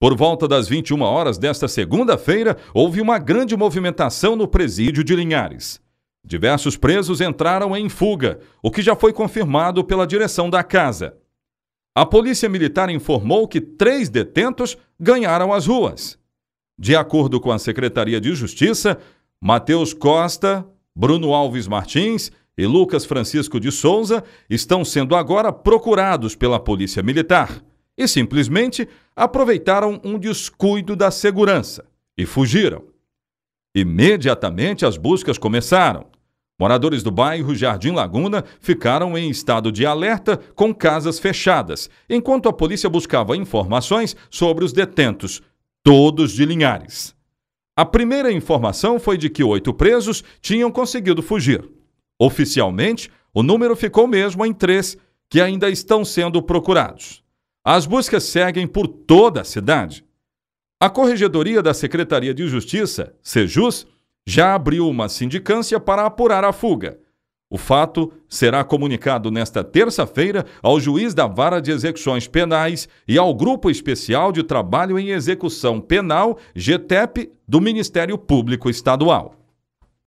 Por volta das 21 horas desta segunda-feira, houve uma grande movimentação no presídio de Linhares. Diversos presos entraram em fuga, o que já foi confirmado pela direção da casa. A polícia militar informou que três detentos ganharam as ruas. De acordo com a Secretaria de Justiça, Matheus Costa, Bruno Alves Martins e Lucas Francisco de Souza estão sendo agora procurados pela Polícia Militar e simplesmente aproveitaram um descuido da segurança e fugiram. Imediatamente as buscas começaram. Moradores do bairro Jardim Laguna ficaram em estado de alerta com casas fechadas, enquanto a polícia buscava informações sobre os detentos, todos de Linhares. A primeira informação foi de que oito presos tinham conseguido fugir. Oficialmente, o número ficou mesmo em três, que ainda estão sendo procurados. As buscas seguem por toda a cidade. A Corregedoria da Secretaria de Justiça, SEJUS, já abriu uma sindicância para apurar a fuga. O fato será comunicado nesta terça-feira ao juiz da Vara de Execuções Penais e ao Grupo Especial de Trabalho em Execução Penal, GTEP, do Ministério Público Estadual.